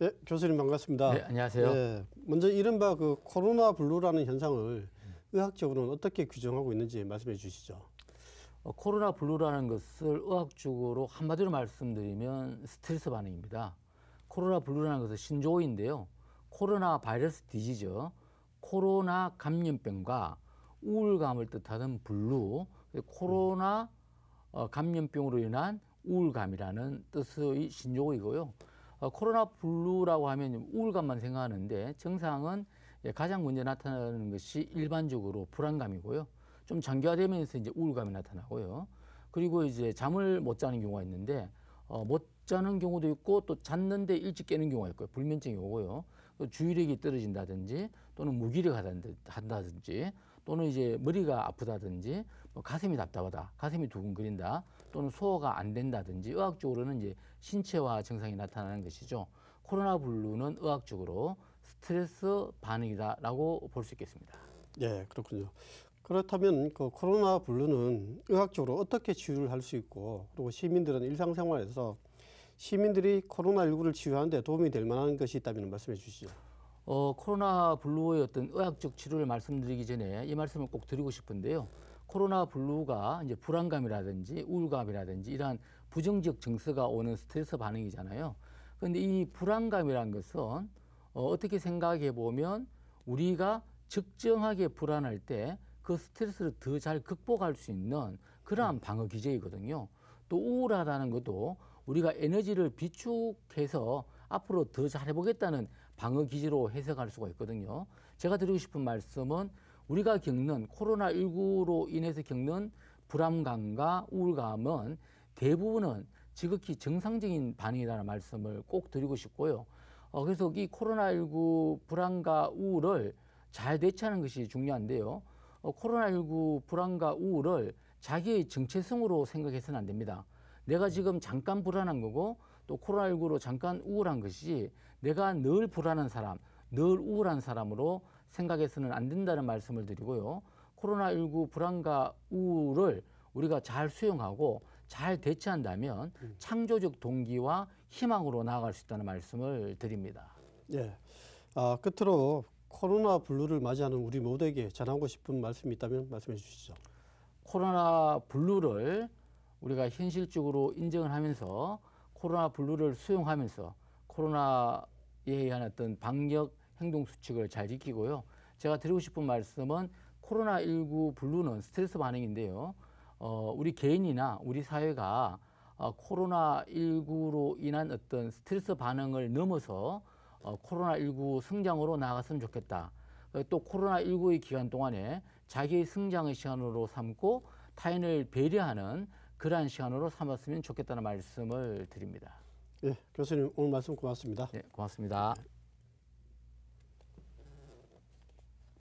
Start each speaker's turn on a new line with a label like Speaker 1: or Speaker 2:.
Speaker 1: 네, 교수님 반갑습니다. 네, 안녕하세요. 네, 먼저 이른바 그 코로나 블루라는 현상을 의학적으로는 어떻게 규정하고 있는지 말씀해 주시죠. 어,
Speaker 2: 코로나 블루라는 것을 의학적으로 한마디로 말씀드리면 스트레스 반응입니다. 코로나 블루라는 것은 신조어인데요. 코로나 바이러스 디지죠. 코로나 감염병과 우울감을 뜻하는 블루, 코로나 어, 감염병으로 인한 우울감이라는 뜻의 신조어이고요. 어, 코로나 블루라고 하면 우울감만 생각하는데 증상은 예, 가장 먼저 나타나는 것이 일반적으로 불안감이고요. 좀 장기화되면서 이제 우울감이 나타나고요. 그리고 이제 잠을 못 자는 경우가 있는데 어, 못 자는 경우도 있고 또 잤는데 일찍 깨는 경우가 있고요. 불면증이 오고요. 주의력이 떨어진다든지 또는 무기력하다든지 또는 이제 머리가 아프다든지 뭐 가슴이 답답하다, 가슴이 두근거린다 또는 소화가 안 된다든지 의학적으로는 이제 신체화 증상이 나타나는 것이죠. 코로나 블루는 의학적으로 스트레스 반응이다라고 볼 수 있겠습니다.
Speaker 1: 네, 그렇군요. 그렇다면 그 코로나 블루는 의학적으로 어떻게 치유를 할 수 있고 그리고 시민들은 일상생활에서 시민들이 코로나19를 치유하는데 도움이 될 만한 것이 있다면 말씀해 주시죠. 어, 코로나 블루의 어떤 의학적
Speaker 2: 치료를 말씀드리기 전에 이 말씀을 꼭 드리고 싶은데요. 코로나 블루가 이제 불안감이라든지 우울감이라든지 이러한 부정적 증세가 오는 스트레스 반응이잖아요. 그런데 이 불안감이라는 것은 어, 어떻게 생각해 보면 우리가 적정하게 불안할 때 그 스트레스를 더 잘 극복할 수 있는 그러한 방어 기제이거든요. 또 우울하다는 것도 우리가 에너지를 비축해서 앞으로 더 잘해보겠다는 방어 기지로 해석할 수가 있거든요. 제가 드리고 싶은 말씀은 우리가 겪는 코로나19로 인해서 겪는 불안감과 우울감은 대부분은 지극히 정상적인 반응이라는 말씀을 꼭 드리고 싶고요. 어, 그래서 이 코로나19 불안과 우울을 잘 대처하는 것이 중요한데요. 어, 코로나19 불안과 우울을 자기의 정체성으로 생각해서는 안 됩니다. 내가 지금 잠깐 불안한 거고 또 코로나19로 잠깐 우울한 것이 내가 늘 불안한 사람, 늘 우울한 사람으로 생각해서는 안 된다는 말씀을 드리고요. 코로나19 불안과 우울을 우리가 잘 수용하고 잘 대처한다면 음. 창조적 동기와 희망으로 나아갈 수
Speaker 1: 있다는 말씀을 드립니다. 예. 아, 끝으로 코로나 블루를 맞이하는 우리 모두에게 전하고 싶은 말씀이 있다면 말씀해 주시죠. 코로나 블루를
Speaker 2: 우리가 현실적으로 인정을 하면서 코로나 블루를 수용하면서 코로나에 의한 어떤 방역 행동 수칙을 잘 지키고요. 제가 드리고 싶은 말씀은 코로나 19 블루는 스트레스 반응인데요. 어, 우리 개인이나 우리 사회가 어, 코로나 19로 인한 어떤 스트레스 반응을 넘어서 어, 코로나 19 성장으로 나아갔으면 좋겠다. 어, 또 코로나 19의 기간 동안에 자기의 성장의 시간으로 삼고 타인을 배려하는 그러한 시간으로 삼았으면 좋겠다는 말씀을 드립니다. 예, 교수님 오늘 말씀 고맙습니다. 예, 고맙습니다.